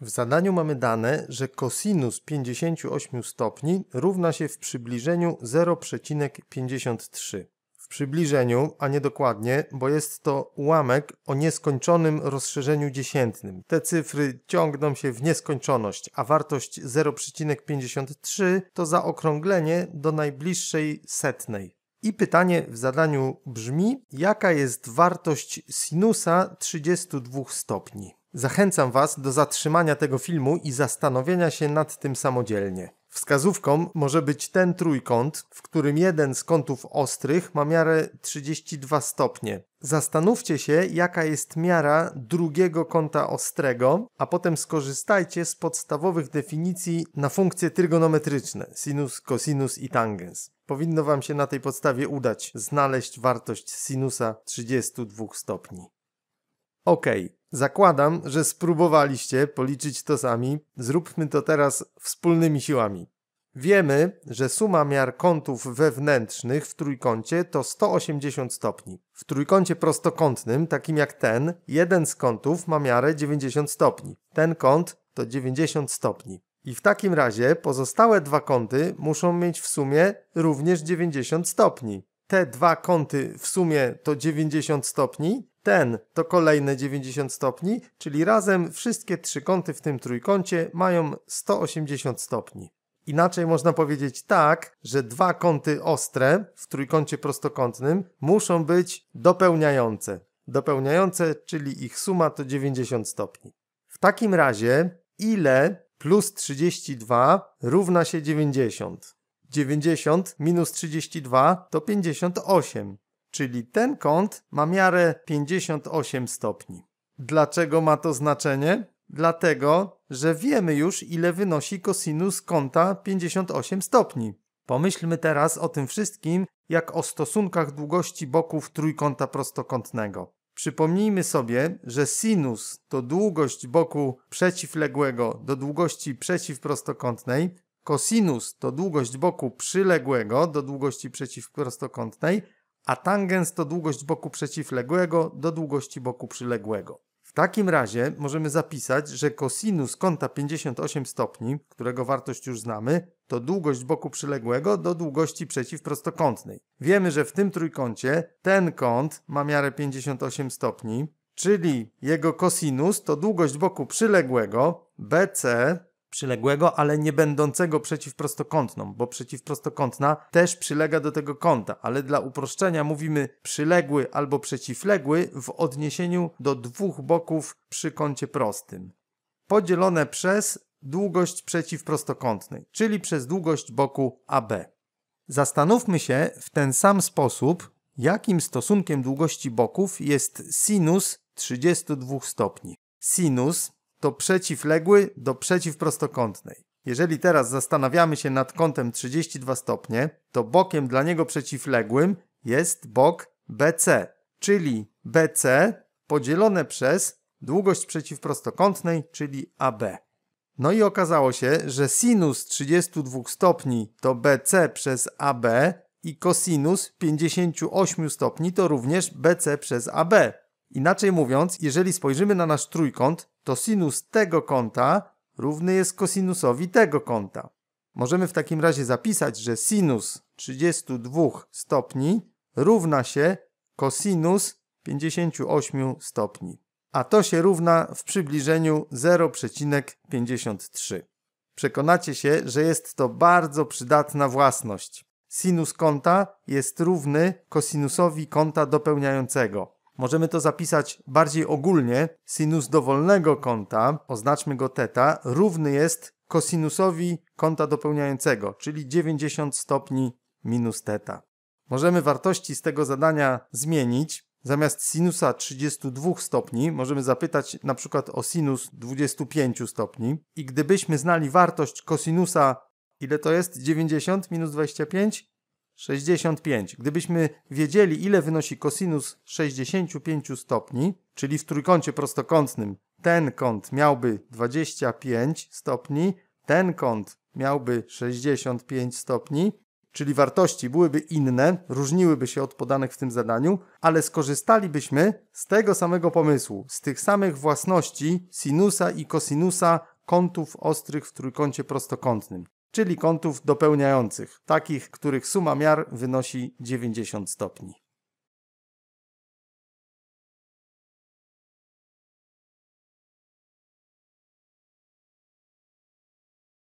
W zadaniu mamy dane, że kosinus 58 stopni równa się w przybliżeniu 0,53. W przybliżeniu, a nie dokładnie, bo jest to ułamek o nieskończonym rozszerzeniu dziesiętnym. Te cyfry ciągną się w nieskończoność, a wartość 0,53 to zaokrąglenie do najbliższej setnej. I pytanie w zadaniu brzmi, jaka jest wartość sinusa 32 stopni? Zachęcam Was do zatrzymania tego filmu i zastanowienia się nad tym samodzielnie. Wskazówką może być ten trójkąt, w którym jeden z kątów ostrych ma miarę 32 stopnie. Zastanówcie się, jaka jest miara drugiego kąta ostrego, a potem skorzystajcie z podstawowych definicji na funkcje trygonometryczne sinus, cosinus i tangens. Powinno Wam się na tej podstawie udać znaleźć wartość sinusa 32 stopni. Ok, Zakładam, że spróbowaliście policzyć to sami. Zróbmy to teraz wspólnymi siłami. Wiemy, że suma miar kątów wewnętrznych w trójkącie to 180 stopni. W trójkącie prostokątnym, takim jak ten, jeden z kątów ma miarę 90 stopni. Ten kąt to 90 stopni. I w takim razie pozostałe dwa kąty muszą mieć w sumie również 90 stopni. Te dwa kąty w sumie to 90 stopni, ten to kolejne 90 stopni, czyli razem wszystkie trzy kąty w tym trójkącie mają 180 stopni. Inaczej można powiedzieć tak, że dwa kąty ostre w trójkącie prostokątnym muszą być dopełniające. Dopełniające, czyli ich suma to 90 stopni. W takim razie ile plus 32 równa się 90? 90 minus 32 to 58 czyli ten kąt ma miarę 58 stopni. Dlaczego ma to znaczenie? Dlatego, że wiemy już ile wynosi kosinus kąta 58 stopni. Pomyślmy teraz o tym wszystkim jak o stosunkach długości boków trójkąta prostokątnego. Przypomnijmy sobie, że sinus to długość boku przeciwległego do długości przeciwprostokątnej, kosinus to długość boku przyległego do długości przeciwprostokątnej, a tangens to długość boku przeciwległego do długości boku przyległego. W takim razie możemy zapisać, że kosinus kąta 58 stopni, którego wartość już znamy, to długość boku przyległego do długości przeciwprostokątnej. Wiemy, że w tym trójkącie ten kąt ma miarę 58 stopni, czyli jego kosinus to długość boku przyległego BC przyległego, ale nie będącego przeciwprostokątną, bo przeciwprostokątna też przylega do tego kąta, ale dla uproszczenia mówimy przyległy albo przeciwległy w odniesieniu do dwóch boków przy kącie prostym. Podzielone przez długość przeciwprostokątnej, czyli przez długość boku AB. Zastanówmy się w ten sam sposób, jakim stosunkiem długości boków jest sinus 32 stopni. Sinus to przeciwległy do przeciwprostokątnej. Jeżeli teraz zastanawiamy się nad kątem 32 stopnie, to bokiem dla niego przeciwległym jest bok BC, czyli BC podzielone przez długość przeciwprostokątnej, czyli AB. No i okazało się, że sinus 32 stopni to BC przez AB i kosinus 58 stopni to również BC przez AB. Inaczej mówiąc, jeżeli spojrzymy na nasz trójkąt, to sinus tego kąta równy jest kosinusowi tego kąta. Możemy w takim razie zapisać, że sinus 32 stopni równa się kosinus 58 stopni. A to się równa w przybliżeniu 0,53. Przekonacie się, że jest to bardzo przydatna własność. Sinus kąta jest równy kosinusowi kąta dopełniającego. Możemy to zapisać bardziej ogólnie. Sinus dowolnego kąta, oznaczmy go θ, równy jest kosinusowi kąta dopełniającego, czyli 90 stopni minus θ. Możemy wartości z tego zadania zmienić. Zamiast sinusa 32 stopni możemy zapytać na przykład o sinus 25 stopni i gdybyśmy znali wartość kosinusa, ile to jest? 90 minus 25? 65. Gdybyśmy wiedzieli, ile wynosi kosinus 65 stopni, czyli w trójkącie prostokątnym ten kąt miałby 25 stopni, ten kąt miałby 65 stopni, czyli wartości byłyby inne, różniłyby się od podanych w tym zadaniu, ale skorzystalibyśmy z tego samego pomysłu, z tych samych własności sinusa i kosinusa kątów ostrych w trójkącie prostokątnym czyli kątów dopełniających, takich, których suma miar wynosi 90 stopni.